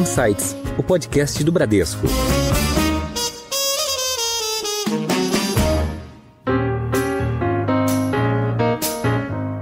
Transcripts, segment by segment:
Insights, o podcast do Bradesco.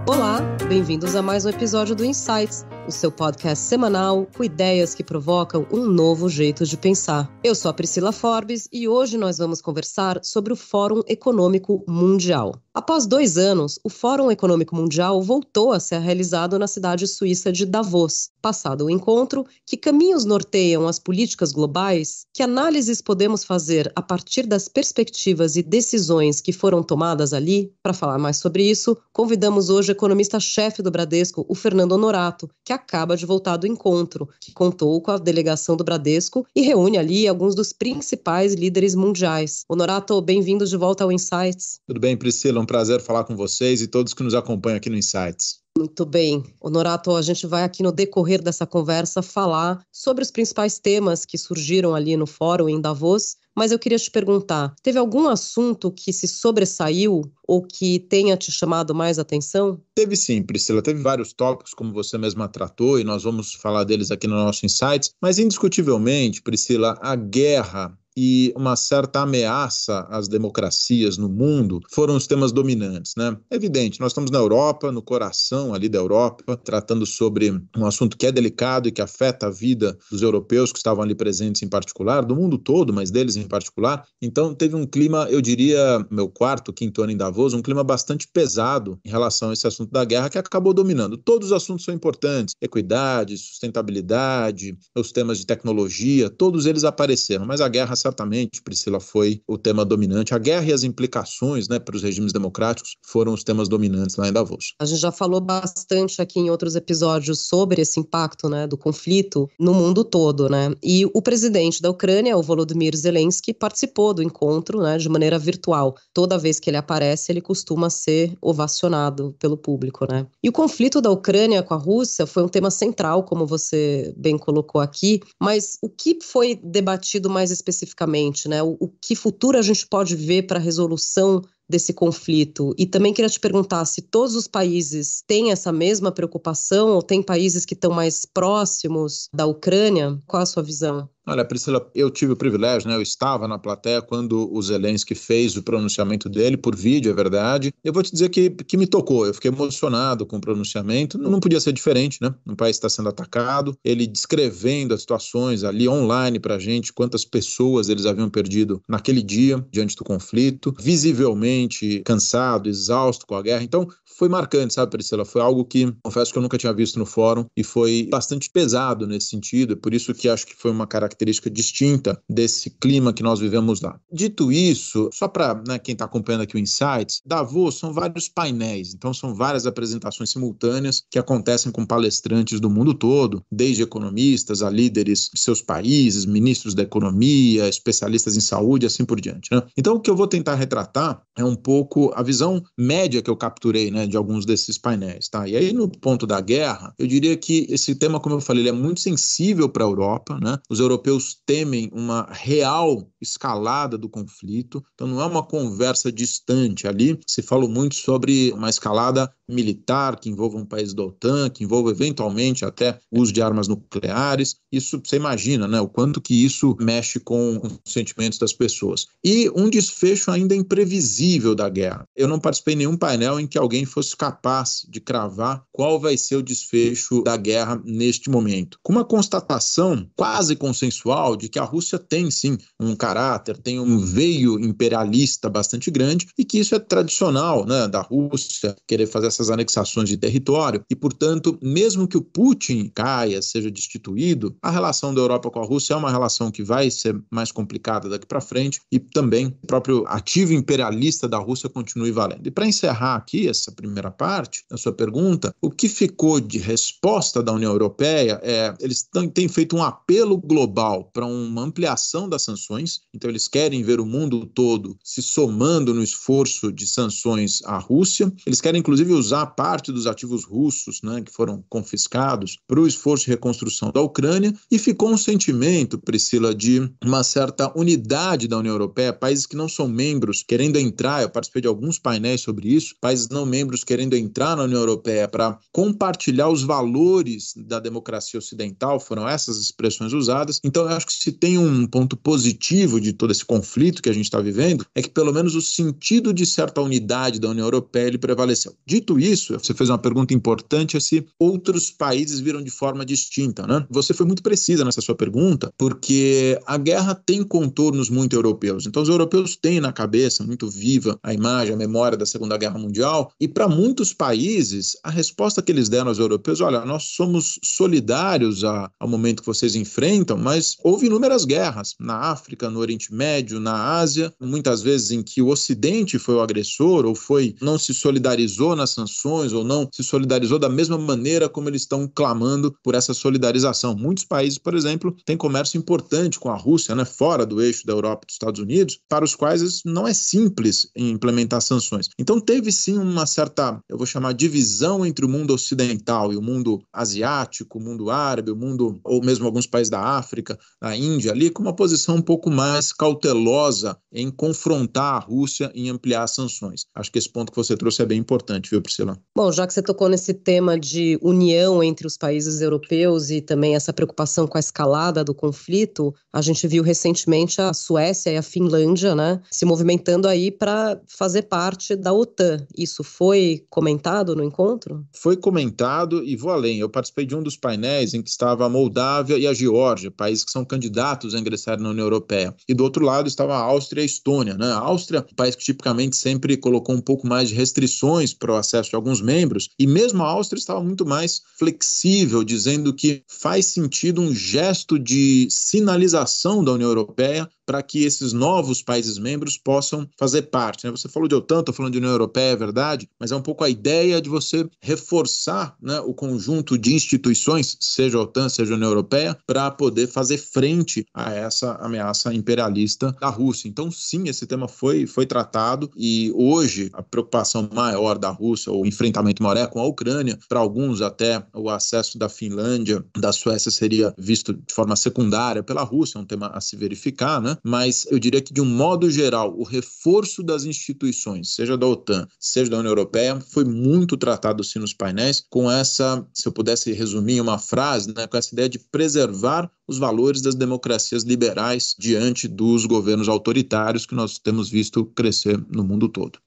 Olá, bem-vindos a mais um episódio do Insights o seu podcast semanal com ideias que provocam um novo jeito de pensar. Eu sou a Priscila Forbes e hoje nós vamos conversar sobre o Fórum Econômico Mundial. Após dois anos, o Fórum Econômico Mundial voltou a ser realizado na cidade suíça de Davos. Passado o encontro, que caminhos norteiam as políticas globais? Que análises podemos fazer a partir das perspectivas e decisões que foram tomadas ali? Para falar mais sobre isso, convidamos hoje o economista-chefe do Bradesco, o Fernando Honorato, que acaba de voltar do encontro, que contou com a delegação do Bradesco e reúne ali alguns dos principais líderes mundiais. Honorato, bem-vindo de volta ao Insights. Tudo bem, Priscila, um prazer falar com vocês e todos que nos acompanham aqui no Insights. Muito bem. Honorato, a gente vai aqui no decorrer dessa conversa falar sobre os principais temas que surgiram ali no fórum em Davos mas eu queria te perguntar: teve algum assunto que se sobressaiu ou que tenha te chamado mais atenção? Teve sim, Priscila. Teve vários tópicos, como você mesma tratou, e nós vamos falar deles aqui no nosso Insights. Mas, indiscutivelmente, Priscila, a guerra e uma certa ameaça às democracias no mundo foram os temas dominantes, né? É evidente, nós estamos na Europa, no coração ali da Europa, tratando sobre um assunto que é delicado e que afeta a vida dos europeus que estavam ali presentes em particular, do mundo todo, mas deles em particular. Então teve um clima, eu diria, meu quarto, quinto ano em Davos, um clima bastante pesado em relação a esse assunto da guerra que acabou dominando. Todos os assuntos são importantes, equidade, sustentabilidade, os temas de tecnologia, todos eles apareceram, mas a guerra se certamente, Priscila, foi o tema dominante. A guerra e as implicações né, para os regimes democráticos foram os temas dominantes lá em Davos. A gente já falou bastante aqui em outros episódios sobre esse impacto né, do conflito no mundo todo. Né? E o presidente da Ucrânia, o Volodymyr Zelensky, participou do encontro né, de maneira virtual. Toda vez que ele aparece, ele costuma ser ovacionado pelo público. Né? E o conflito da Ucrânia com a Rússia foi um tema central, como você bem colocou aqui, mas o que foi debatido mais especificamente? especificamente, né? O, o que futuro a gente pode ver para a resolução desse conflito? E também queria te perguntar se todos os países têm essa mesma preocupação ou tem países que estão mais próximos da Ucrânia? Qual a sua visão? Olha, Priscila, eu tive o privilégio, né? Eu estava na plateia quando o Zelensky fez o pronunciamento dele, por vídeo, é verdade. Eu vou te dizer que, que me tocou, eu fiquei emocionado com o pronunciamento. Não, podia ser diferente, né? Um país está sendo atacado, ele descrevendo as situações ali online para a gente, quantas pessoas eles haviam perdido naquele dia diante do conflito, visivelmente cansado, exausto com a guerra. Então, foi marcante, sabe, Priscila? Foi algo que confesso que eu nunca tinha visto no fórum e foi bastante pesado nesse sentido, por isso que acho que foi uma característica característica distinta desse clima que nós vivemos lá. Dito isso, só para né, quem está acompanhando aqui o Insights, Davos são vários painéis, então são várias apresentações simultâneas que acontecem com palestrantes do mundo todo, desde economistas a líderes de seus países, ministros da economia, especialistas em saúde, assim por diante. Né? Então, o que eu vou tentar retratar é um pouco a visão média que eu capturei né, de alguns desses painéis. Tá? E aí, no ponto da guerra, eu diria que esse tema, como eu falei, é muito sensível para a Europa. Né? Os europeus europeus temem uma real escalada do conflito, então não é uma conversa distante ali. Se fala muito sobre uma escalada militar que envolva um país da OTAN, que envolva eventualmente até uso de armas nucleares. Isso você imagina, né? O quanto que isso mexe com os sentimentos das pessoas. E um desfecho ainda imprevisível da guerra. Eu não participei em nenhum painel em que alguém fosse capaz de cravar qual vai ser o desfecho da guerra neste momento. Com uma constatação quase consensual consensual de que a Rússia tem sim um caráter, tem um veio imperialista bastante grande e que isso é tradicional né, da Rússia querer fazer essas anexações de território e, portanto, mesmo que o Putin caia, seja destituído, a relação da Europa com a Rússia é uma relação que vai ser mais complicada daqui para frente e também o próprio ativo imperialista da Rússia continue valendo. E para encerrar aqui essa primeira parte da sua pergunta, o que ficou de resposta da União Europeia é eles têm feito um apelo global global para uma ampliação das sanções. Então, eles querem ver o mundo todo se somando no esforço de sanções à Rússia. Eles querem, inclusive, usar parte dos ativos russos, né, que foram confiscados, para o esforço de reconstrução da Ucrânia. E ficou um sentimento, Priscila, de uma certa unidade da União Europeia, países que não são membros querendo entrar. Eu participei de alguns painéis sobre isso, países não membros querendo entrar na União Europeia para compartilhar os valores da democracia ocidental. Foram essas expressões usadas. Então, eu acho que se tem um ponto positivo de todo esse conflito que a gente está vivendo, é que pelo menos o sentido de certa unidade da União Europeia ele prevaleceu. Dito isso, você fez uma pergunta importante: é se outros países viram de forma distinta, né? Você foi muito precisa nessa sua pergunta, porque a guerra tem contornos muito europeus. Então, os europeus têm na cabeça muito viva a imagem, a memória da Segunda Guerra Mundial, e para muitos países, a resposta que eles deram aos europeus: olha, nós somos solidários ao momento que vocês enfrentam, mas mas houve inúmeras guerras na África, no Oriente Médio, na Ásia, muitas vezes em que o Ocidente foi o agressor ou foi não se solidarizou nas sanções ou não se solidarizou da mesma maneira como eles estão clamando por essa solidarização. Muitos países, por exemplo, têm comércio importante com a Rússia, né, fora do eixo da Europa e dos Estados Unidos, para os quais não é simples implementar sanções. Então teve sim uma certa, eu vou chamar divisão entre o mundo ocidental e o mundo asiático, o mundo árabe, o mundo ou mesmo alguns países da África África, a Índia ali, com uma posição um pouco mais cautelosa em confrontar a Rússia e ampliar as sanções. Acho que esse ponto que você trouxe é bem importante, viu, Priscila? Bom, já que você tocou nesse tema de união entre os países europeus e também essa preocupação com a escalada do conflito, a gente viu recentemente a Suécia e a Finlândia, né, se movimentando aí para fazer parte da OTAN. Isso foi comentado no encontro? Foi comentado e vou além. Eu participei de um dos painéis em que estava a Moldávia e a Geórgia, países países que são candidatos a ingressar na União Europeia. E do outro lado estava a Áustria e a Estônia. Né? A Áustria, um país que tipicamente sempre colocou um pouco mais de restrições para o acesso de alguns membros, e mesmo a Áustria estava muito mais flexível, dizendo que faz sentido um gesto de sinalização da União Europeia para que esses novos países membros possam fazer parte. Né? Você falou de OTAN, estou falando de União Europeia, é verdade, mas é um pouco a ideia de você reforçar né, o conjunto de instituições, seja a OTAN, seja a União Europeia, para poder fazer frente a essa ameaça imperialista da Rússia. Então, sim, esse tema foi, foi tratado e hoje a preocupação maior da Rússia, o enfrentamento maior é com a Ucrânia, para alguns até o acesso da Finlândia, da Suécia seria visto de forma secundária pela Rússia, é um tema a se verificar, né? mas eu diria que, de um modo geral, o reforço das instituições, seja da OTAN, seja da União Europeia, foi muito tratado sim nos painéis, com essa, se eu pudesse resumir em uma frase, né, com essa ideia de preservar os valores das democracias liberais diante dos governos autoritários que nós temos visto crescer no mundo todo.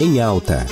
Em alta.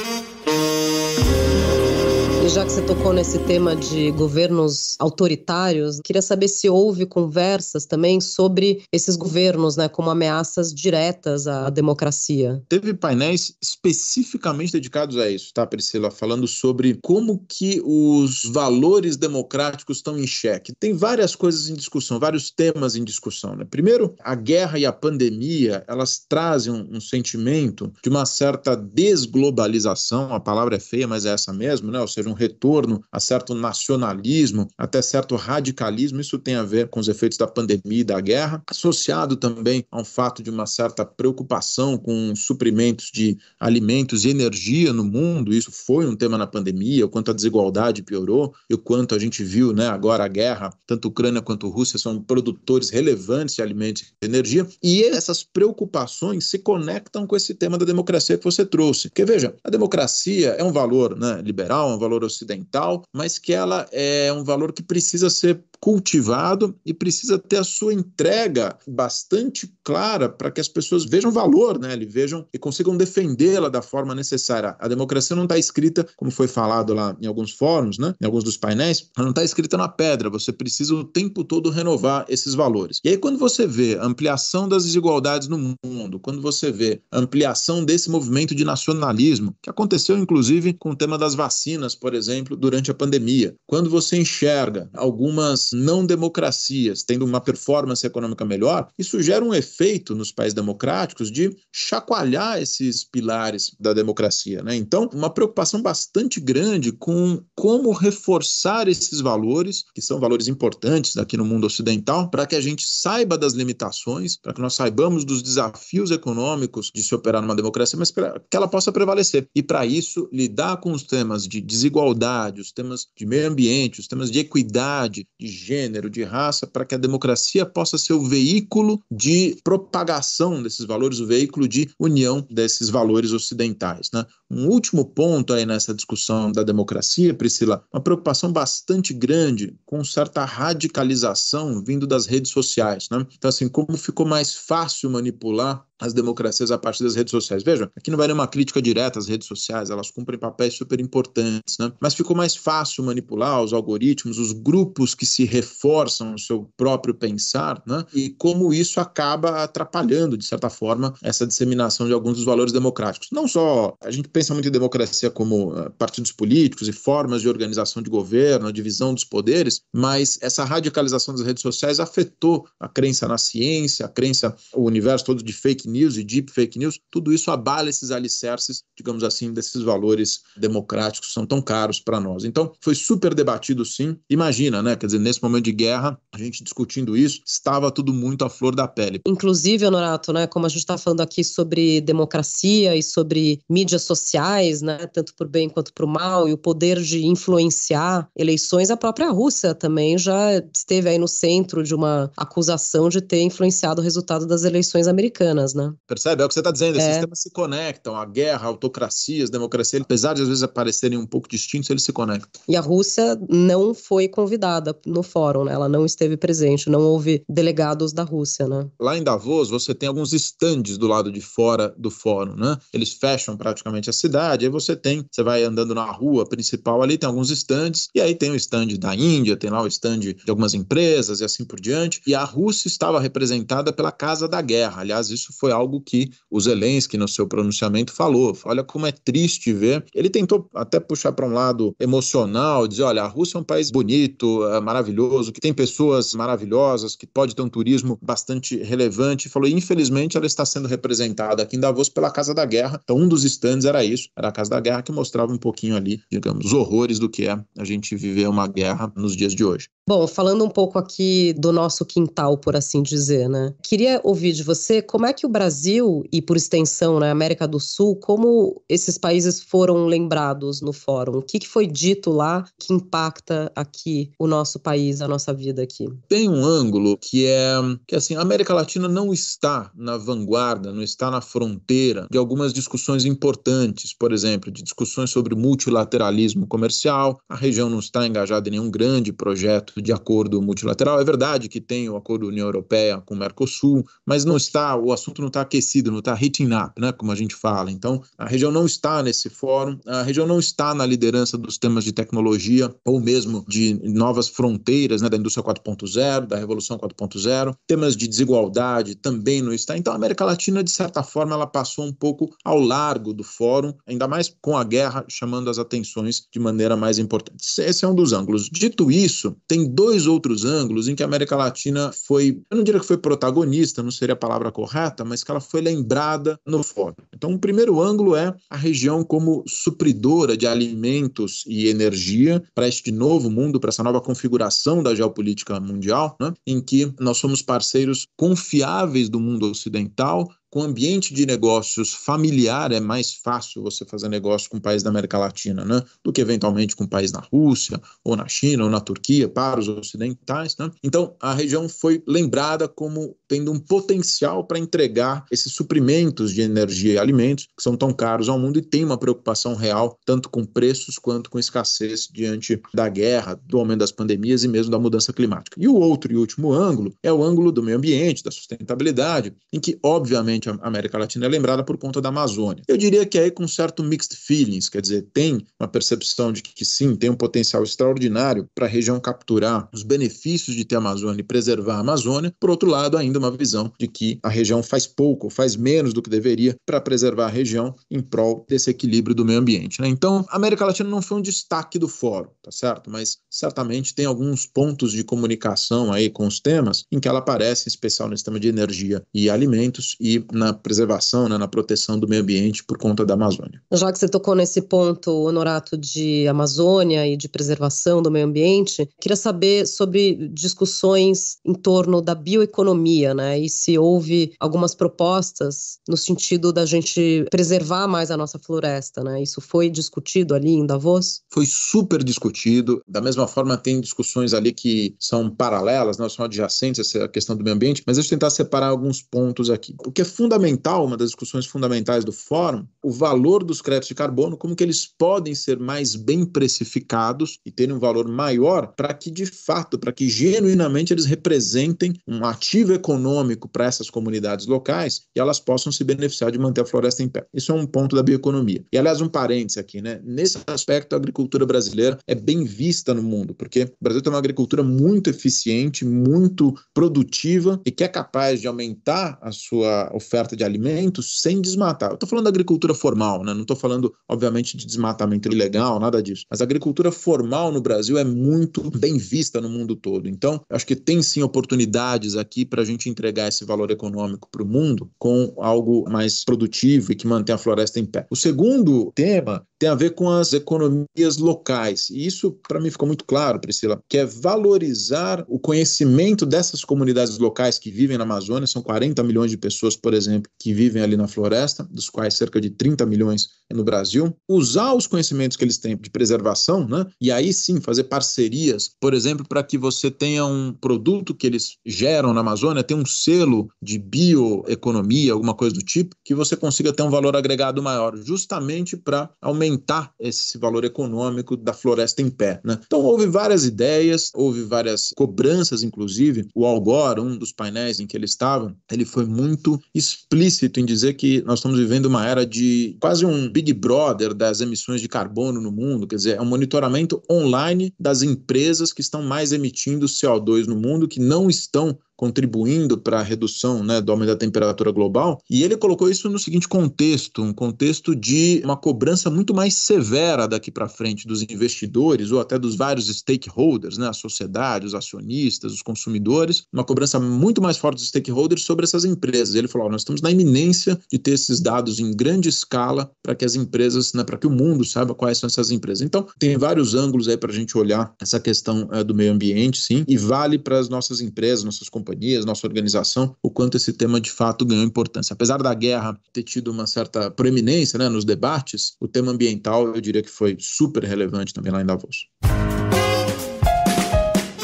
E já que você tocou nesse tema de governos autoritários, queria saber se houve conversas também sobre esses governos, né, como ameaças diretas à democracia. Teve painéis especificamente dedicados a isso, tá, Priscila, falando sobre como que os valores democráticos estão em xeque. Tem várias coisas em discussão, vários temas em discussão, né? Primeiro, a guerra e a pandemia, elas trazem um, um sentimento de uma certa desglobalização, a palavra é feia, mas é essa mesmo, né? Ou seja, um retorno a certo nacionalismo, até certo radicalismo. Isso tem a ver com os efeitos da pandemia e da guerra, associado também a um fato de uma certa preocupação com suprimentos de alimentos e energia no mundo. Isso foi um tema na pandemia, o quanto a desigualdade piorou e o quanto a gente viu né, agora a guerra, tanto a Ucrânia quanto a Rússia são produtores relevantes de alimentos e energia. E essas preocupações se conectam com esse tema da democracia que você trouxe. Porque, veja, a democracia é um valor né, liberal, é um valor ocidental, mas que ela é um valor que precisa ser cultivado e precisa ter a sua entrega bastante clara para que as pessoas vejam valor nela né? e vejam e consigam defendê-la da forma necessária. A democracia não está escrita, como foi falado lá em alguns fóruns, né, em alguns dos painéis, ela não está escrita na pedra, você precisa o tempo todo renovar esses valores. E aí quando você vê a ampliação das desigualdades no mundo, quando você vê a ampliação desse movimento de nacionalismo, que aconteceu inclusive com o tema das vacinas, por exemplo, durante a pandemia, quando você enxerga algumas não democracias, tendo uma performance econômica melhor, isso gera um efeito nos países democráticos de chacoalhar esses pilares da democracia. Né? Então, uma preocupação bastante grande com como reforçar esses valores, que são valores importantes aqui no mundo ocidental, para que a gente saiba das limitações, para que nós saibamos dos desafios econômicos de se operar numa democracia, mas para que ela possa prevalecer. E para isso, lidar com os temas de desigualdade, os temas de meio ambiente, os temas de equidade, de gênero, de raça, para que a democracia possa ser o veículo de propagação desses valores, o veículo de união desses valores ocidentais. Né? Um último ponto aí nessa discussão da democracia, Priscila, uma preocupação bastante grande com certa radicalização vindo das redes sociais. Né? Então, assim, como ficou mais fácil manipular as democracias a partir das redes sociais. Veja, aqui não vai nenhuma crítica direta às redes sociais, elas cumprem papéis super importantes, né? mas ficou mais fácil manipular os algoritmos, os grupos que se reforçam o seu próprio pensar, né? E como isso acaba atrapalhando, de certa forma, essa disseminação de alguns dos valores democráticos. Não só a gente pensa muito em democracia como eh, partidos políticos e formas de organização de governo, a divisão dos poderes, mas essa radicalização das redes sociais afetou a crença na ciência, a crença, o universo todo de fake news e deep fake news, tudo isso abala esses alicerces, digamos assim, desses valores democráticos que são tão caros para nós. Então, foi super debatido sim. Imagina, né? Quer dizer, nesse momento de guerra, a gente discutindo isso, estava tudo muito à flor da pele. Inclusive, Honorato, né, como a gente está falando aqui sobre democracia e sobre mídias sociais, né, tanto por bem quanto por mal, e o poder de influenciar eleições, a própria Rússia também já esteve aí no centro de uma acusação de ter influenciado o resultado das eleições americanas, né? Percebe? É o que você está dizendo, esses é. temas se conectam, a guerra, a autocracia, democracia, apesar de às vezes aparecerem um pouco distintos, eles se conectam. E a Rússia não foi convidada no fórum, né? ela não esteve presente, não houve delegados da Rússia. Né? Lá em Davos, você tem alguns estandes do lado de fora do fórum, né? eles fecham praticamente a cidade, aí você tem, você vai andando na rua principal ali, tem alguns estandes, e aí tem o estande da Índia, tem lá o estande de algumas empresas e assim por diante, e a Rússia estava representada pela Casa da Guerra, aliás, isso foi algo que o Zelensky, no seu pronunciamento, falou, olha como é triste ver, ele tentou até puxar para um lado emocional, dizer, olha, a Rússia é um país bonito, é maravilhoso, maravilhoso, que tem pessoas maravilhosas, que pode ter um turismo bastante relevante. Falou, infelizmente, ela está sendo representada aqui em Davos pela Casa da Guerra. Então, um dos stands era isso, era a Casa da Guerra, que mostrava um pouquinho ali, digamos, os horrores do que é a gente viver uma guerra nos dias de hoje. Bom, falando um pouco aqui do nosso quintal, por assim dizer, né? Queria ouvir de você como é que o Brasil e, por extensão, na né, América do Sul, como esses países foram lembrados no fórum? O que, que foi dito lá que impacta aqui o nosso país? país, a nossa vida aqui? Tem um ângulo que é que assim, a América Latina não está na vanguarda, não está na fronteira de algumas discussões importantes, por exemplo, de discussões sobre multilateralismo comercial. A região não está engajada em nenhum grande projeto de acordo multilateral. É verdade que tem o acordo União Europeia com o Mercosul, mas não está, o assunto não está aquecido, não está heating up, né, como a gente fala. Então, a região não está nesse fórum, a região não está na liderança dos temas de tecnologia ou mesmo de novas fronteiras né, da indústria 4.0, da revolução 4.0, temas de desigualdade também não está. Então a América Latina de certa forma ela passou um pouco ao largo do fórum, ainda mais com a guerra chamando as atenções de maneira mais importante. Esse é um dos ângulos. Dito isso, tem dois outros ângulos em que a América Latina foi, eu não diria que foi protagonista, não seria a palavra correta, mas que ela foi lembrada no fórum. Então o primeiro ângulo é a região como supridora de alimentos e energia para este novo mundo, para essa nova configuração da geopolítica mundial, né, em que nós somos parceiros confiáveis do mundo ocidental, com ambiente de negócios familiar é mais fácil você fazer negócio com o país da América Latina, né? Do que eventualmente com o país na Rússia, ou na China, ou na Turquia, para os ocidentais, né? Então, a região foi lembrada como tendo um potencial para entregar esses suprimentos de energia e alimentos que são tão caros ao mundo e tem uma preocupação real, tanto com preços quanto com escassez diante da guerra, do aumento das pandemias e mesmo da mudança climática. E o outro e último ângulo é o ângulo do meio ambiente, da sustentabilidade, em que, obviamente, a América Latina, é lembrada por conta da Amazônia. Eu diria que é aí com um certo mixed feelings, quer dizer, tem uma percepção de que, que sim, tem um potencial extraordinário para a região capturar os benefícios de ter a Amazônia e preservar a Amazônia. Por outro lado, ainda uma visão de que a região faz pouco, faz menos do que deveria para preservar a região em prol desse equilíbrio do meio ambiente. Né? Então, a América Latina não foi um destaque do fórum, tá certo? Mas certamente tem alguns pontos de comunicação aí com os temas em que ela aparece, em especial no sistema de energia e alimentos, e na preservação, né, na proteção do meio ambiente por conta da Amazônia. Já que você tocou nesse ponto, Honorato, de Amazônia e de preservação do meio ambiente, queria saber sobre discussões em torno da bioeconomia, né, e se houve algumas propostas no sentido da gente preservar mais a nossa floresta, né? Isso foi discutido ali em Davos? Foi super discutido. Da mesma forma, tem discussões ali que são paralelas, não né, são adjacentes a essa questão do meio ambiente, mas deixa eu tentar separar alguns pontos aqui. O que é fundamental, uma das discussões fundamentais do fórum, o valor dos créditos de carbono, como que eles podem ser mais bem precificados e terem um valor maior para que de fato, para que genuinamente eles representem um ativo econômico para essas comunidades locais e elas possam se beneficiar de manter a floresta em pé. Isso é um ponto da bioeconomia. E aliás, um parênteses aqui, né? Nesse aspecto, a agricultura brasileira é bem vista no mundo, porque o Brasil tem uma agricultura muito eficiente, muito produtiva e que é capaz de aumentar a sua oferta oferta de alimentos sem desmatar. Eu estou falando da agricultura formal, né? não estou falando, obviamente, de desmatamento ilegal, nada disso. Mas a agricultura formal no Brasil é muito bem vista no mundo todo. Então, acho que tem sim oportunidades aqui para a gente entregar esse valor econômico para o mundo com algo mais produtivo e que mantém a floresta em pé. O segundo tema tem a ver com as economias locais. E isso, para mim, ficou muito claro, Priscila, que é valorizar o conhecimento dessas comunidades locais que vivem na Amazônia, são 40 milhões de pessoas, por exemplo, que vivem ali na floresta, dos quais cerca de 30 milhões é no Brasil, usar os conhecimentos que eles têm de preservação, né? E aí sim fazer parcerias, por exemplo, para que você tenha um produto que eles geram na Amazônia, tem um selo de bioeconomia, alguma coisa do tipo, que você consiga ter um valor agregado maior, justamente para aumentar esse valor econômico da floresta em pé, né? Então houve várias ideias, houve várias cobranças, inclusive o Algor, um dos painéis em que ele estava, ele foi muito explícito em dizer que nós estamos vivendo uma era de quase um Big Brother das emissões de carbono no mundo, quer dizer, é um monitoramento online das empresas que estão mais emitindo CO2 no mundo, que não estão contribuindo para a redução né, do aumento da temperatura global. E ele colocou isso no seguinte contexto: um contexto de uma cobrança muito mais severa daqui para frente dos investidores ou até dos vários stakeholders, né, a sociedade, os acionistas, os consumidores, uma cobrança muito mais forte dos stakeholders sobre essas empresas. Ele falou: nós estamos na iminência de ter esses dados em grande escala para que as empresas, né, para que o mundo saiba quais são essas empresas. Então, tem vários ângulos aí para a gente olhar essa questão é, do meio ambiente, sim, e vale para as nossas empresas, nossas companhias companhias, nossa organização, o quanto esse tema de fato ganhou importância. Apesar da guerra ter tido uma certa proeminência né, nos debates, o tema ambiental eu diria que foi super relevante também lá em Davos.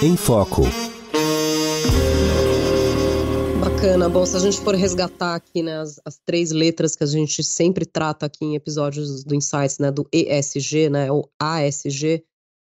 Em Foco. Bacana. Bom, se a gente for resgatar aqui né, as, as, três letras que a gente sempre trata aqui em episódios do Insights, né, do ESG, né, o ASG,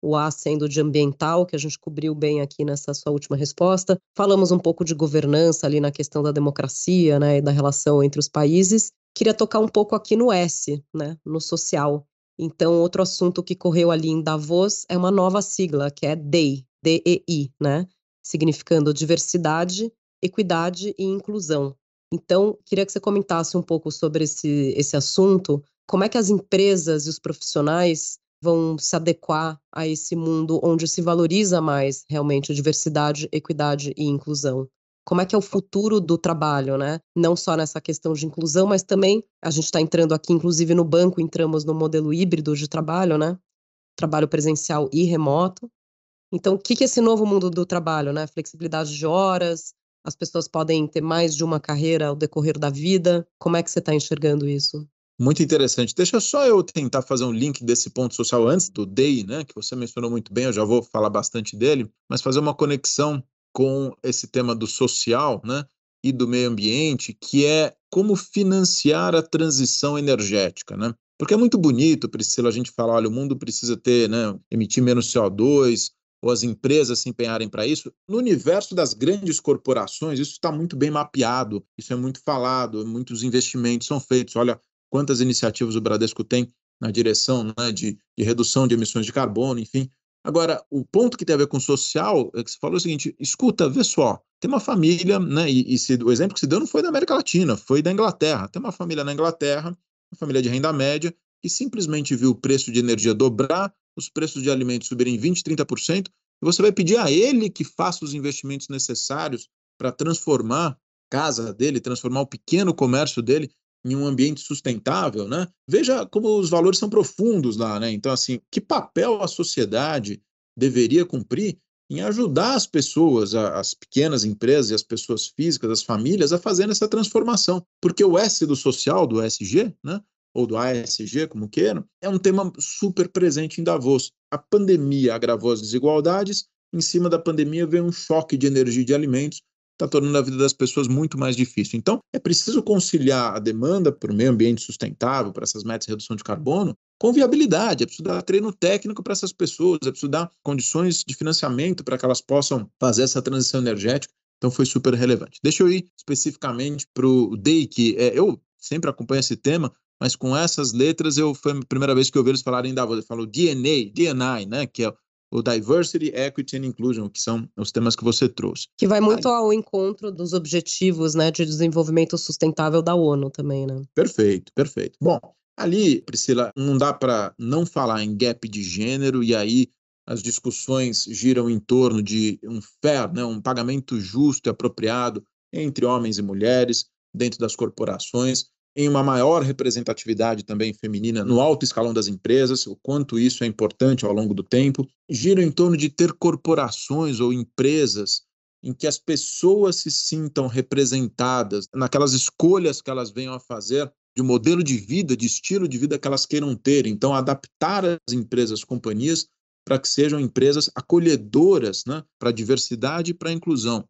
o A sendo de ambiental, que a gente cobriu bem aqui nessa sua última resposta. Falamos um pouco de governança ali na questão da democracia, né, e da relação entre os países. Queria tocar um pouco aqui no S, né, no social. Então, outro assunto que correu ali em Davos é uma nova sigla, que é DEI, D-E-I, né, significando diversidade, equidade e inclusão. Então, queria que você comentasse um pouco sobre esse, esse assunto, como é que as empresas e os profissionais vão se adequar a esse mundo onde se valoriza mais realmente a diversidade, equidade e inclusão. Como é que é o tá. futuro do trabalho, né? Não só nessa questão de inclusão, mas também a gente está entrando aqui, inclusive no banco, entramos no modelo híbrido de trabalho, né? Trabalho presencial e remoto. Então, o que, que é esse novo mundo do trabalho, né? Flexibilidade de horas, as pessoas podem ter mais de uma carreira ao decorrer da vida. Como é que você está enxergando isso? Muito interessante. Deixa só eu tentar fazer um link desse ponto social antes do DEI, né, que você mencionou muito bem, eu já vou falar bastante dele, mas fazer uma conexão com esse tema do social, né, e do meio ambiente, que é como financiar a transição energética, né? Porque é muito bonito, Priscila, a gente falar, olha, o mundo precisa ter, né, emitir menos CO2, ou as empresas se empenharem para isso. No universo das grandes corporações, isso está muito bem mapeado, isso é muito falado, muitos investimentos são feitos. Olha, quantas iniciativas o Bradesco tem na direção né, de, de, redução de emissões de carbono, enfim. Agora, o ponto que tem a ver com social é que você falou o seguinte: escuta, vê só, tem uma família, né? E, e se, o exemplo que se deu não foi da América Latina, foi da Inglaterra. Tem uma família na Inglaterra, uma família de renda média, que simplesmente viu o preço de energia dobrar, os preços de alimentos subirem 20%, 30%, e você vai pedir a ele que faça os investimentos necessários para transformar a casa dele, transformar o pequeno comércio dele em um ambiente sustentável, né? Veja como os valores são profundos lá, né? Então, assim, que papel a sociedade deveria cumprir em ajudar as pessoas, as pequenas empresas e as pessoas físicas, as famílias, a fazer essa transformação. Porque o S do social, do SG, né? ou do ASG, como queiram, é um tema super presente em Davos. A pandemia agravou as desigualdades, em cima da pandemia veio um choque de energia e de alimentos, está tornando a vida das pessoas muito mais difícil. Então, é preciso conciliar a demanda para o meio ambiente sustentável, para essas metas de redução de carbono, com viabilidade, é preciso dar treino técnico para essas pessoas, é preciso dar condições de financiamento para que elas possam fazer essa transição energética. Então foi super relevante. Deixa eu ir especificamente para o DEI, que é, eu sempre acompanho esse tema, mas com essas letras eu foi a primeira vez que eu ouvi eles falarem da voz. Ele falou DNA, DNA, né? Que é o Diversity, Equity and Inclusion, que são os temas que você trouxe. Que vai muito ao encontro dos objetivos né, de desenvolvimento sustentável da ONU também, né? Perfeito, perfeito. Bom, ali, Priscila, não dá para não falar em gap de gênero e aí as discussões giram em torno de um fair, né, um pagamento justo e apropriado entre homens e mulheres dentro das corporações em uma maior representatividade também feminina no alto escalão das empresas, o quanto isso é importante ao longo do tempo, gira em torno de ter corporações ou empresas em que as pessoas se sintam representadas naquelas escolhas que elas venham a fazer de modelo de vida, de estilo de vida que elas queiram ter. Então, adaptar as empresas, companhias, para que sejam empresas acolhedoras né, para a diversidade e para a inclusão.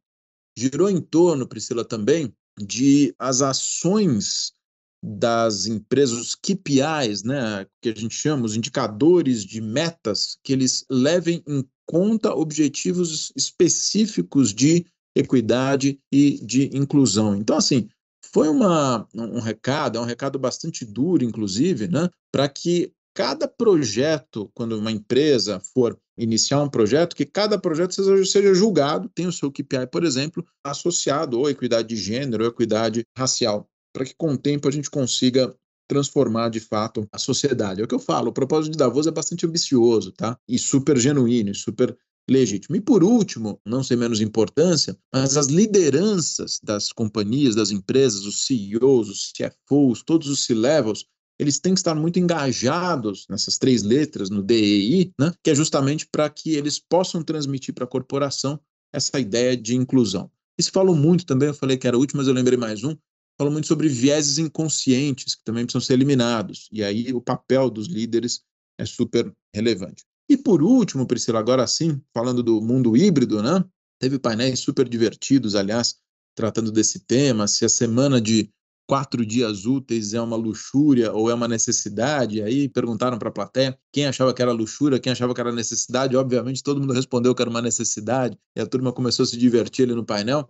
Girou em torno, Priscila, também de as ações das empresas, os KPIs, né, que a gente chama, os indicadores de metas, que eles levem em conta objetivos específicos de equidade e de inclusão. Então, assim, foi uma, um recado, é um recado bastante duro, inclusive, né, para que cada projeto, quando uma empresa for iniciar um projeto, que cada projeto seja, seja julgado, tem o seu KPI, por exemplo, associado ou equidade de gênero, ou equidade racial para que com o tempo a gente consiga transformar de fato a sociedade. É o que eu falo, o propósito de Davos é bastante ambicioso, tá? E super genuíno, e super legítimo. E por último, não sem menos importância, mas as lideranças das companhias, das empresas, os CEOs, os CFOs, todos os C-levels, eles têm que estar muito engajados nessas três letras no DEI, né? Que é justamente para que eles possam transmitir para a corporação essa ideia de inclusão. Isso falou muito também, eu falei que era o último, mas eu lembrei mais um, falam muito sobre vieses inconscientes, que também precisam ser eliminados. E aí o papel dos líderes é super relevante. E por último, Priscila, agora sim, falando do mundo híbrido, né? Teve painéis super divertidos, aliás, tratando desse tema, se a semana de quatro dias úteis é uma luxúria ou é uma necessidade. Aí perguntaram para a plateia quem achava que era luxúria, quem achava que era necessidade. Obviamente, todo mundo respondeu que era uma necessidade e a turma começou a se divertir ali no painel.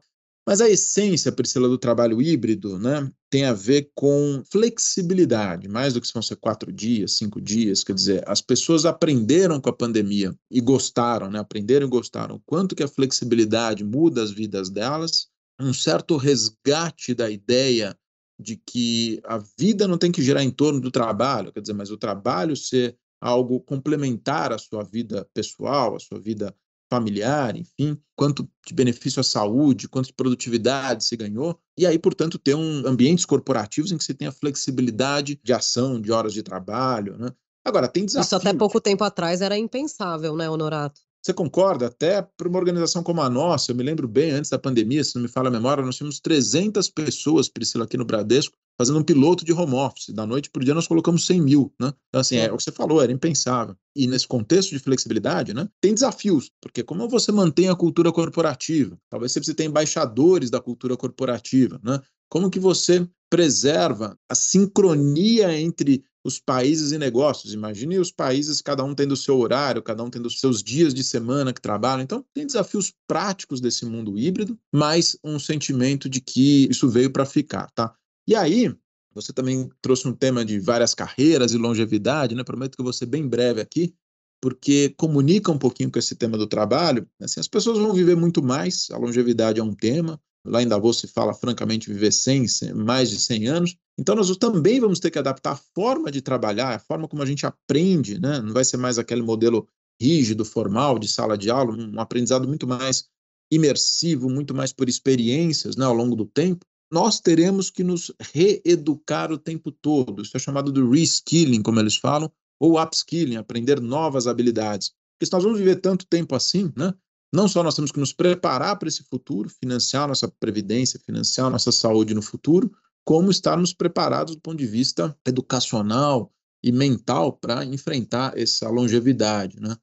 Mas a essência, Priscila, do trabalho híbrido né, tem a ver com flexibilidade, mais do que se vão ser quatro dias, cinco dias. Quer dizer, as pessoas aprenderam com a pandemia e gostaram, né, aprenderam e gostaram quanto que a flexibilidade muda as vidas delas, um certo resgate da ideia de que a vida não tem que girar em torno do trabalho, quer dizer, mas o trabalho ser algo complementar à sua vida pessoal, à sua vida familiar, enfim, quanto de benefício à saúde, quanto de produtividade se ganhou, e aí, portanto, ter um ambientes corporativos em que você tenha flexibilidade de ação, de horas de trabalho, né? Agora, tem desafios. Isso até pouco tempo atrás era impensável, né, Honorato? Você concorda? Até para uma organização como a nossa, eu me lembro bem, antes da pandemia, se não me fala a memória, nós tínhamos 300 pessoas, Priscila, aqui no Bradesco, fazendo um piloto de home office. Da noite para o dia, nós colocamos 100 mil. Né? Então, assim, é o que você falou, era impensável. E nesse contexto de flexibilidade, né, tem desafios, porque como você mantém a cultura corporativa? Talvez você tenha embaixadores da cultura corporativa. Né? Como que você preserva a sincronia entre os países e negócios. Imagine os países, cada um tendo o seu horário, cada um tendo os seus dias de semana que trabalham. Então, tem desafios práticos desse mundo híbrido, mas um sentimento de que isso veio para ficar, tá? E aí, você também trouxe um tema de várias carreiras e longevidade, né? Prometo que eu vou ser bem breve aqui, porque comunica um pouquinho com esse tema do trabalho. Assim, as pessoas vão viver muito mais, a longevidade é um tema, lá em Davos se fala francamente viver 100, mais de 100 anos. Então nós também vamos ter que adaptar a forma de trabalhar, a forma como a gente aprende, né? Não vai ser mais aquele modelo rígido, formal, de sala de aula, um aprendizado muito mais imersivo, muito mais por experiências, né, ao longo do tempo. Nós teremos que nos reeducar o tempo todo. Isso é chamado de reskilling, como eles falam, ou upskilling, aprender novas habilidades. Porque se nós vamos viver tanto tempo assim, né? Não só nós temos que nos preparar para esse futuro, financiar nossa previdência, financiar nossa saúde no futuro, como estarmos preparados do ponto de vista educacional e mental para enfrentar essa longevidade, né?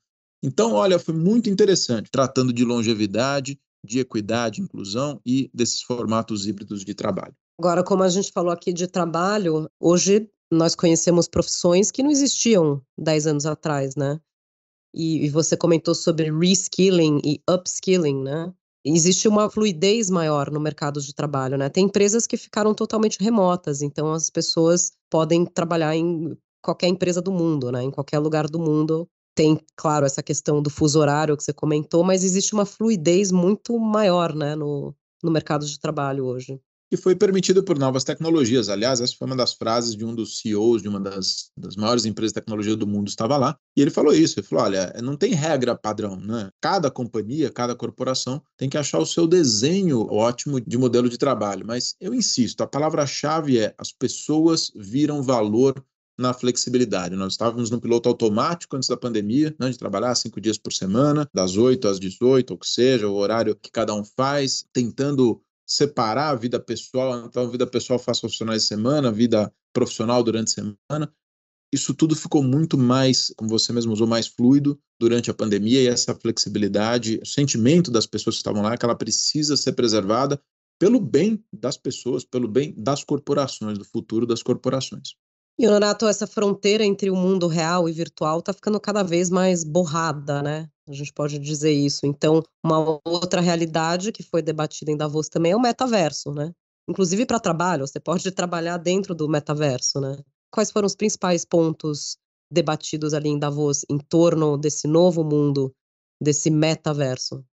Então, olha, foi muito interessante tratando de longevidade, de equidade, inclusão e desses formatos híbridos de trabalho. Agora, como a gente falou aqui de trabalho, hoje nós conhecemos profissões que não existiam 10 anos atrás, né? e, e você comentou sobre reskilling e upskilling, né? existe uma fluidez maior no mercado de trabalho, né? Tem empresas que ficaram totalmente remotas, então as pessoas podem trabalhar em qualquer empresa do mundo, né? Em qualquer lugar do mundo. Tem, claro, essa questão do fuso horário que você comentou, mas existe uma fluidez muito maior, né, no, no mercado de trabalho hoje e foi permitido por novas tecnologias. Aliás, essa foi uma das frases de um dos CEOs de uma das, das maiores empresas de tecnologia do mundo, estava lá, e ele falou isso, ele falou, olha, não tem regra padrão, né? Cada companhia, cada corporação tem que achar o seu desenho ótimo de modelo de trabalho, mas eu insisto, a palavra-chave é as pessoas viram valor na flexibilidade. Nós estávamos no piloto automático antes da pandemia, né, de trabalhar cinco dias por semana, das 8 às 18, ou que seja, o horário que cada um faz, tentando separar a vida pessoal, então a vida pessoal faz aos finais de semana, a vida profissional durante a semana. Isso tudo ficou muito mais, como você mesmo usou, mais fluido durante a pandemia e essa flexibilidade, o sentimento das pessoas que estavam lá, que ela precisa ser preservada pelo bem das pessoas, pelo bem das corporações, do futuro das corporações. E, Nonato, essa fronteira entre o mundo real e virtual está ficando cada vez mais borrada, né? A gente pode dizer isso. Então, uma outra realidade que foi debatida em Davos também é o metaverso, né? Inclusive para trabalho, você pode trabalhar dentro do metaverso, né? Quais foram os principais pontos debatidos ali em Davos em torno desse novo mundo, desse metaverso?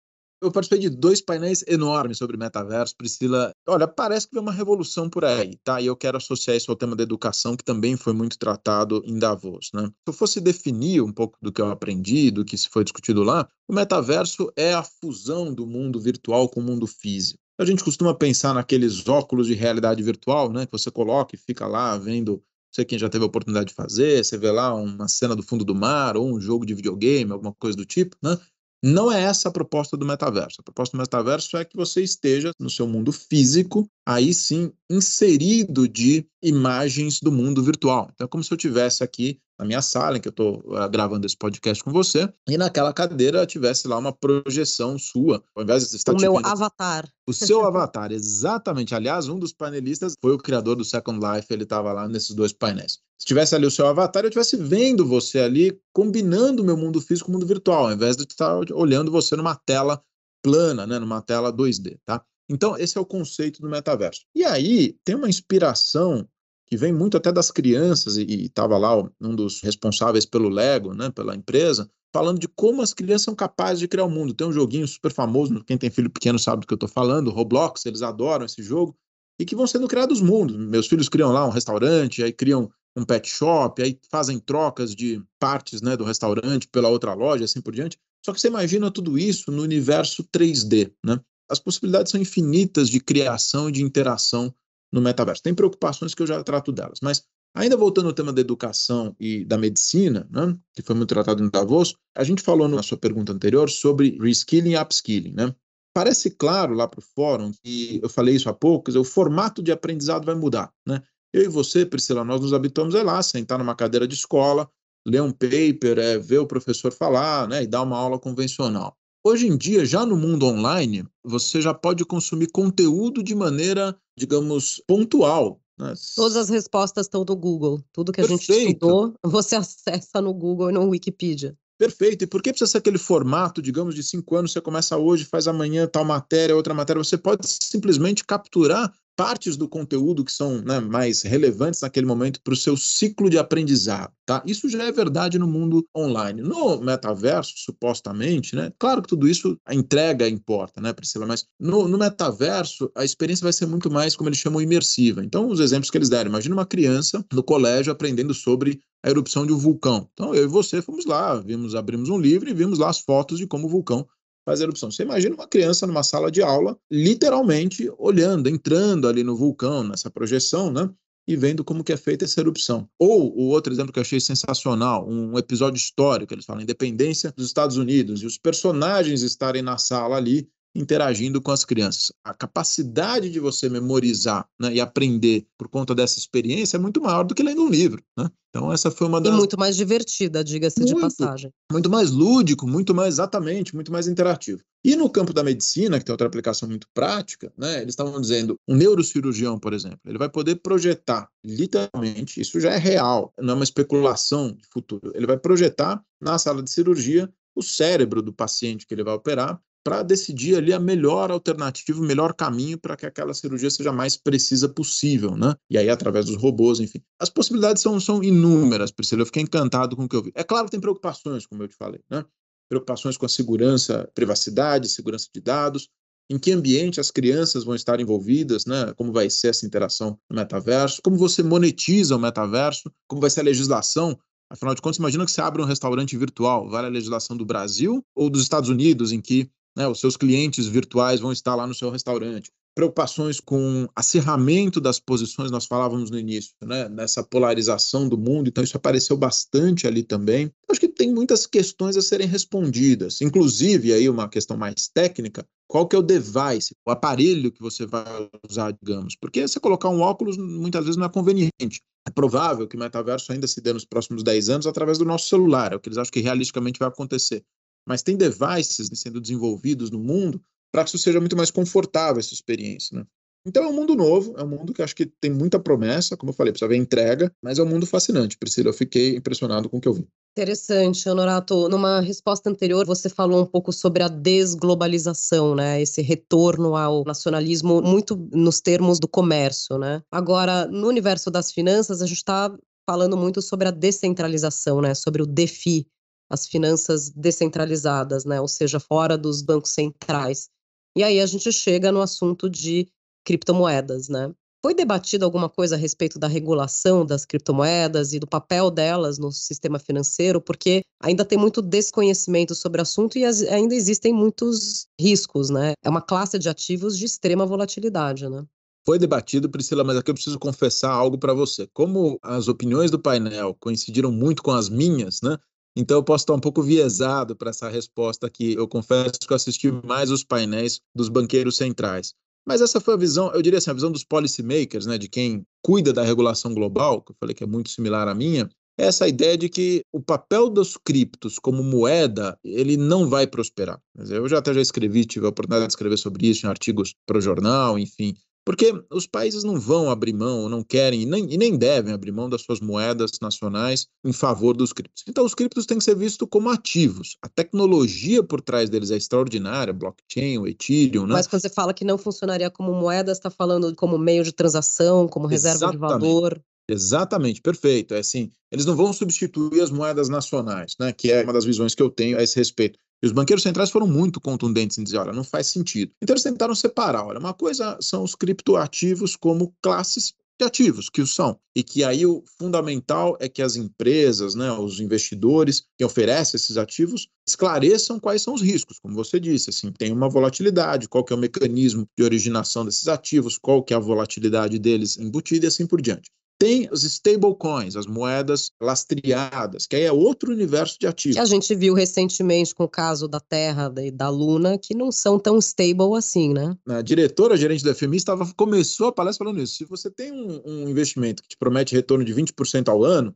eu participei de dois painéis enormes sobre metaverso, Priscila. Olha, parece que vem uma revolução por aí, tá? E eu quero associar isso ao tema da educação, que também foi muito tratado em Davos, né? Se eu fosse definir um pouco do que eu aprendi, do que se foi discutido lá, o metaverso é a fusão do mundo virtual com o mundo físico. A gente costuma pensar naqueles óculos de realidade virtual, né? Que você coloca e fica lá vendo sei quem já teve a oportunidade de fazer, você vê lá uma cena do fundo do mar ou um jogo de videogame, alguma coisa do tipo, né? Não é essa a proposta do metaverso. A proposta do metaverso é que você esteja no seu mundo físico, aí sim inserido de imagens do mundo virtual. Então, é como se eu tivesse aqui na minha sala, em que eu estou eh, gravando esse podcast com você, e naquela cadeira tivesse lá uma projeção sua, ao invés de estar O meu vendo... avatar. O seu avatar, exatamente. Aliás, um dos painelistas foi o criador do Second Life, ele estava lá nesses dois painéis. Se tivesse ali o seu avatar, eu estivesse vendo você ali, combinando o meu mundo físico com o mundo virtual, ao invés de estar olhando você numa tela plana, né, numa tela 2D, tá? Então, esse é o conceito do metaverso. E aí, tem uma inspiração que vem muito até das crianças, e estava lá um dos responsáveis pelo Lego, né, pela empresa, falando de como as crianças são capazes de criar o mundo. Tem um joguinho super famoso, quem tem filho pequeno sabe do que eu estou falando, Roblox, eles adoram esse jogo, e que vão sendo criados mundos. Meus filhos criam lá um restaurante, aí criam um pet shop, aí fazem trocas de partes né, do restaurante pela outra loja, assim por diante. Só que você imagina tudo isso no universo 3D, né? As possibilidades são infinitas de criação e de interação no metaverso. Tem preocupações que eu já trato delas, mas ainda voltando ao tema da educação e da medicina, né, que foi muito tratado no Davos, a gente falou na sua pergunta anterior sobre reskilling e upskilling, né? Parece claro lá para o fórum, e eu falei isso há pouco, dizer, o formato de aprendizado vai mudar, né? Eu e você, Priscila, nós nos habituamos a lá, sentar numa cadeira de escola, ler um paper, é, ver o professor falar, né, e dar uma aula convencional. Hoje em dia, já no mundo online, você já pode consumir conteúdo de maneira, digamos, pontual. Né? Todas as respostas estão do Google. Tudo que Perfeito. a gente estudou, você acessa no Google e no Wikipedia. Perfeito. E por que precisa ser aquele formato, digamos, de cinco anos? Você começa hoje, faz amanhã tal matéria, outra matéria. Você pode simplesmente capturar partes do conteúdo que são né, mais relevantes naquele momento para o seu ciclo de aprendizado. Tá? Isso já é verdade no mundo online. No metaverso, supostamente, né, claro que tudo isso, a entrega importa, né, Priscila? Mas no, no metaverso, a experiência vai ser muito mais, como eles chamam, imersiva. Então, os exemplos que eles deram, imagina uma criança no colégio aprendendo sobre a erupção de um vulcão. Então, eu e você fomos lá, vimos, abrimos um livro e vimos lá as fotos de como o vulcão faz erupção. Você imagina uma criança numa sala de aula, literalmente olhando, entrando ali no vulcão, nessa projeção, né? E vendo como que é feita essa erupção. Ou o outro exemplo que eu achei sensacional, um episódio histórico, eles falam Independência dos Estados Unidos, e os personagens estarem na sala ali interagindo com as crianças. A capacidade de você memorizar né, e aprender por conta dessa experiência é muito maior do que lendo um livro. Né? Então, essa foi uma das. E muito mais divertida, diga-se de passagem. Muito mais lúdico, muito mais exatamente, muito mais interativo. E no campo da medicina, que tem outra aplicação muito prática, né, eles estavam dizendo, um neurocirurgião, por exemplo, ele vai poder projetar, literalmente, isso já é real, não é uma especulação de futuro, ele vai projetar na sala de cirurgia o cérebro do paciente que ele vai operar para decidir ali a melhor alternativa, o melhor caminho para que aquela cirurgia seja mais precisa possível, né? E aí, através dos robôs, enfim. As possibilidades são, são inúmeras, Priscila. Eu fiquei encantado com o que eu vi. É claro que tem preocupações, como eu te falei, né? Preocupações com a segurança, privacidade, segurança de dados, em que ambiente as crianças vão estar envolvidas, né? Como vai ser essa interação no metaverso, como você monetiza o metaverso, como vai ser a legislação Afinal de contas, imagina que você abre um restaurante virtual, vale a legislação do Brasil ou dos Estados Unidos, em que né? Os seus clientes virtuais vão estar lá no seu restaurante. Preocupações com acerramento das posições, nós falávamos no início, né? Nessa polarização do mundo, então isso apareceu bastante ali também. Acho que tem muitas questões a serem respondidas, inclusive aí uma questão mais técnica, qual que é o device, o aparelho que você vai usar, digamos. Porque você colocar um óculos muitas vezes não é conveniente. É provável que o metaverso ainda se dê nos próximos 10 anos através do nosso celular, é o que eles acham que realisticamente vai acontecer mas tem devices né, sendo desenvolvidos no mundo para que isso seja muito mais confortável, essa experiência. Né? Então é um mundo novo, é um mundo que acho que tem muita promessa, como eu falei, precisa ver entrega, mas é um mundo fascinante, Priscila. Eu fiquei impressionado com o que eu vi. Interessante, Honorato. Numa resposta anterior, você falou um pouco sobre a desglobalização, né? Esse retorno ao nacionalismo, muito nos termos do comércio, né? Agora, no universo das finanças, a gente está falando muito sobre a descentralização, né? Sobre o DeFi, as finanças descentralizadas, né? ou seja, fora dos bancos centrais. E aí a gente chega no assunto de criptomoedas, né? Foi debatida alguma coisa a respeito da regulação das criptomoedas e do papel delas no sistema financeiro, porque ainda tem muito desconhecimento sobre o assunto e ainda existem muitos riscos, né? É uma classe de ativos de extrema volatilidade, né? Foi debatido, Priscila, mas aqui eu preciso confessar algo para você. Como as opiniões do painel coincidiram muito com as minhas, né? Então eu posso estar um pouco viesado para essa resposta aqui. Eu confesso que eu assisti mais os painéis dos banqueiros centrais. Mas essa foi a visão, eu diria assim, a visão dos policymakers, né, de quem cuida da regulação global, que eu falei que é muito similar à minha, é essa ideia de que o papel dos criptos como moeda, ele não vai prosperar. Eu já até já escrevi, tive a oportunidade de escrever sobre isso em artigos para o jornal, enfim, porque os países não vão abrir mão, não querem e nem, e nem devem abrir mão das suas moedas nacionais em favor dos criptos. Então, os criptos têm que ser vistos como ativos. A tecnologia por trás deles é extraordinária, blockchain, o Ethereum. Né? Mas quando você fala que não funcionaria como moeda, está falando como meio de transação, como reserva Exatamente. de valor. Exatamente, perfeito. É assim, eles não vão substituir as moedas nacionais, né? Que é uma das visões que eu tenho a esse respeito. E os banqueiros centrais foram muito contundentes em dizer, olha, não faz sentido. Então eles tentaram separar, olha, uma coisa são os criptoativos como classes de ativos, que o são. E que aí o fundamental é que as empresas, né, os investidores que oferecem esses ativos esclareçam quais são os riscos, como você disse, assim, tem uma volatilidade, qual que é o mecanismo de originação desses ativos, qual que é a volatilidade deles embutida e assim por diante. Tem os stablecoins, as moedas lastreadas, que aí é outro universo de ativos. A gente viu recentemente com o caso da Terra e da Luna, que não são tão stable assim, né? A diretora, a gerente da FMI, estava, começou a palestra falando isso. Se você tem um, um investimento que te promete retorno de 20% ao ano,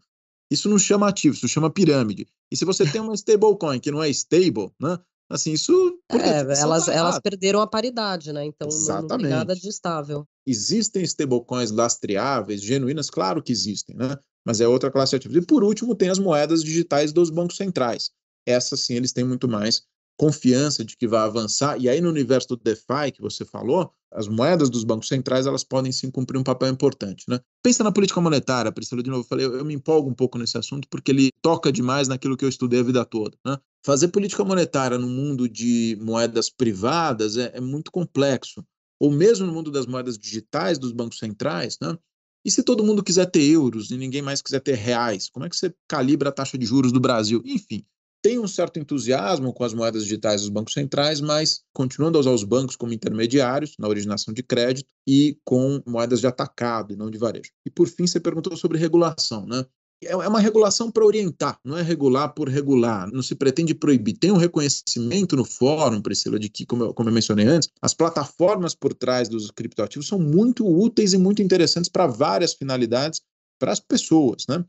isso não chama ativo, isso chama pirâmide. E se você tem uma stablecoin que não é stable, né, Assim, isso. É, elas, tá elas perderam a paridade, né? Então Exatamente. não tem nada de estável. Existem stablecoins lastreáveis, genuínas, claro que existem, né? Mas é outra classe de ativos E por último, tem as moedas digitais dos bancos centrais. Essas sim, eles têm muito mais confiança de que vai avançar. E aí no universo do DeFi que você falou, as moedas dos bancos centrais elas podem sim cumprir um papel importante, né? Pensa na política monetária, Priscila, de novo, eu falei, eu, eu me empolgo um pouco nesse assunto porque ele toca demais naquilo que eu estudei a vida toda, né? Fazer política monetária no mundo de moedas privadas é, é muito complexo, ou mesmo no mundo das moedas digitais dos bancos centrais, né? E se todo mundo quiser ter euros e ninguém mais quiser ter reais, como é que você calibra a taxa de juros do Brasil? Enfim, tem um certo entusiasmo com as moedas digitais dos bancos centrais, mas continuando a usar os bancos como intermediários na originação de crédito e com moedas de atacado e não de varejo. E por fim, você perguntou sobre regulação, né? É, é uma regulação para orientar, não é regular por regular, não se pretende proibir. Tem um reconhecimento no fórum, Priscila, de que, como eu, como eu mencionei antes, as plataformas por trás dos criptoativos são muito úteis e muito interessantes para várias finalidades para as pessoas, né?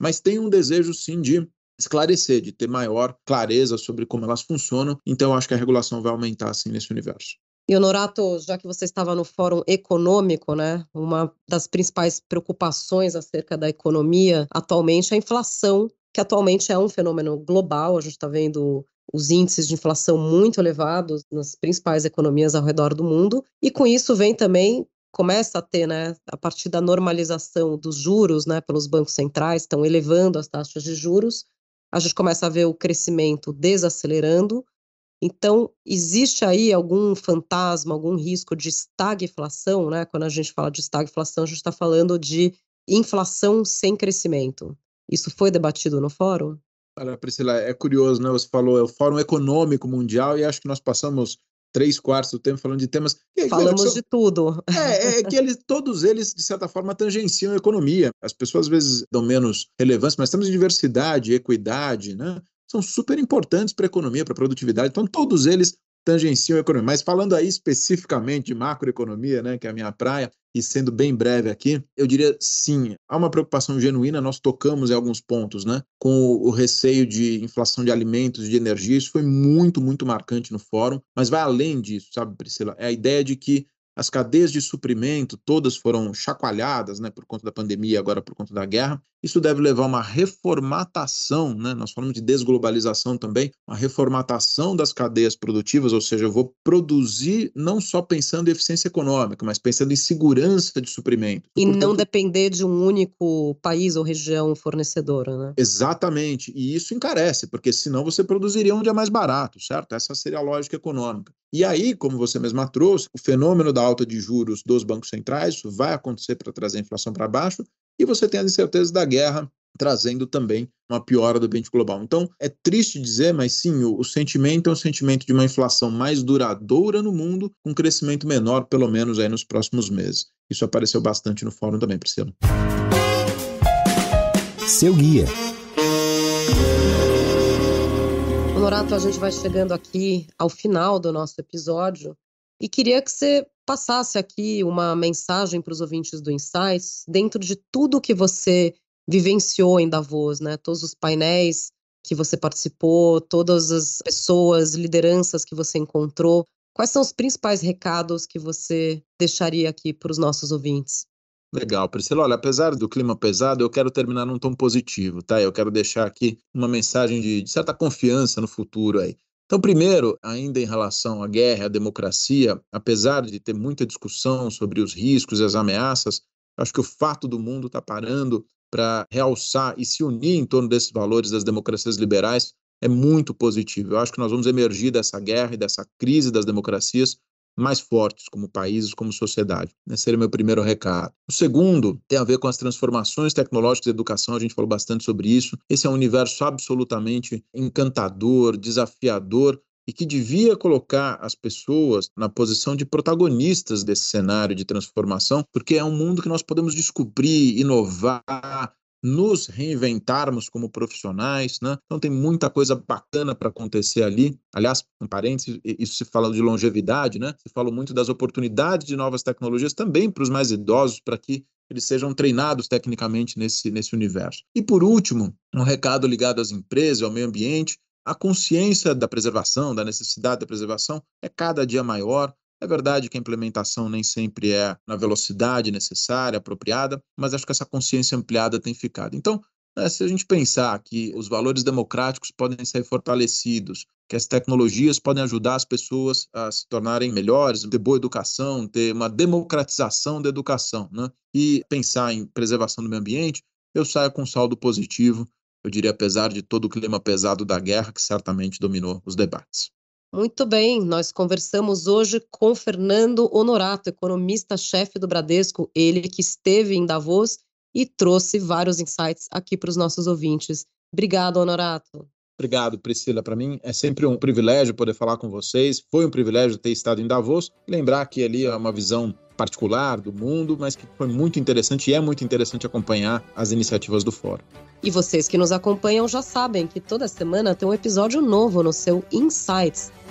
Mas tem um desejo sim de esclarecer, de ter maior clareza sobre como elas funcionam. Então, acho que a regulação vai aumentar assim nesse universo. E Honorato, já que você estava no Fórum Econômico, né, uma das principais preocupações acerca da economia atualmente é a inflação, que atualmente é um fenômeno global. A gente está vendo os índices de inflação muito elevados nas principais economias ao redor do mundo. E com isso vem também começa a ter, né, a partir da normalização dos juros, né, pelos bancos centrais, estão elevando as taxas de juros, a gente começa a ver o crescimento desacelerando. Então, existe aí algum fantasma, algum risco de estagflação, né? Quando a gente fala de estagflação, a gente está falando de inflação sem crescimento. Isso foi debatido no fórum? Olha, Priscila, é curioso, né? Você falou, é o Fórum Econômico Mundial e acho que nós passamos três quartos do tempo falando de temas. Que, Falamos são, de tudo. É, é que eles, todos eles, de certa forma, tangenciam a economia. As pessoas às vezes dão menos relevância, mas temos diversidade, equidade, né? São super importantes para a economia, para a produtividade. Então, todos eles tangenciam a economia. Mas falando aí especificamente de macroeconomia, né, que é a minha praia, e sendo bem breve aqui, eu diria sim, há uma preocupação genuína, nós tocamos em alguns pontos, né? Com o, o receio de inflação de alimentos e de energia, isso foi muito, muito marcante no fórum, mas vai além disso, sabe, Priscila? É a ideia de que as cadeias de suprimento todas foram chacoalhadas né, por conta da pandemia, agora por conta da guerra. Isso deve levar a uma reformatação, né, nós falamos de desglobalização também, uma reformatação das cadeias produtivas, ou seja, eu vou produzir não só pensando em eficiência econômica, mas pensando em segurança de suprimento. E Portanto, não depender de um único país ou região fornecedora, né? Exatamente, e isso encarece, porque senão você produziria onde é mais barato, certo? Essa seria a lógica econômica. E aí, como você mesma trouxe, o fenômeno da alta de juros dos bancos centrais vai acontecer para trazer a inflação para baixo, e você tem as incertezas da guerra trazendo também uma piora do ambiente global. Então, é triste dizer, mas sim, o, o, sentimento é um sentimento de uma inflação mais duradoura no mundo, com um crescimento menor, pelo menos aí nos próximos meses. Isso apareceu bastante no fórum também, Priscila. Seu guia. Norato, a gente vai chegando aqui ao final do nosso episódio e queria que você passasse aqui uma mensagem para os ouvintes do Insights, dentro de tudo que você vivenciou em Davos, né? Todos os painéis que você participou, todas as pessoas, lideranças que você encontrou. Quais são os principais recados que você deixaria aqui para os nossos ouvintes? Legal, Priscila. Olha, apesar do clima pesado, eu quero terminar num tom positivo, tá? Eu quero deixar aqui uma mensagem de, de, certa confiança no futuro aí. Então, primeiro, ainda em relação à guerra, à democracia, apesar de ter muita discussão sobre os riscos e as ameaças, acho que o fato do mundo estar tá parando para realçar e se unir em torno desses valores das democracias liberais é muito positivo. Eu acho que nós vamos emergir dessa guerra e dessa crise das democracias mais fortes como países, como sociedade. Esse né? seria o meu primeiro recado. O segundo tem a ver com as transformações tecnológicas da educação, a gente falou bastante sobre isso. Esse é um universo absolutamente encantador, desafiador, e que devia colocar as pessoas na posição de protagonistas desse cenário de transformação, porque é um mundo que nós podemos descobrir, inovar, nos reinventarmos como profissionais, né? Então tem muita coisa bacana para acontecer ali. Aliás, um parênteses, isso se fala de longevidade, né? Se fala muito das oportunidades de novas tecnologias também para os mais idosos, para que eles sejam treinados tecnicamente nesse, nesse universo. E por último, um recado ligado às empresas, ao meio ambiente, a consciência da preservação, da necessidade da preservação é cada dia maior. É verdade que a implementação nem sempre é na velocidade necessária, apropriada, mas acho que essa consciência ampliada tem ficado. Então, né, se a gente pensar que os valores democráticos podem ser fortalecidos, que as tecnologias podem ajudar as pessoas a se tornarem melhores, ter boa educação, ter uma democratização da educação, né? e pensar em preservação do meio ambiente, eu saio com um saldo positivo, eu diria, apesar de todo o clima pesado da guerra que certamente dominou os debates. Muito bem, nós conversamos hoje com Fernando Honorato, economista-chefe do Bradesco, ele que esteve em Davos e trouxe vários insights aqui para os nossos ouvintes. Obrigado, Honorato. Obrigado, Priscila. Para mim é sempre um privilégio poder falar com vocês. Foi um privilégio ter estado em Davos. Lembrar que ali é uma visão particular do mundo, mas que foi muito interessante e é muito interessante acompanhar as iniciativas do fórum. E vocês que nos acompanham já sabem que toda semana tem um episódio novo no seu Insights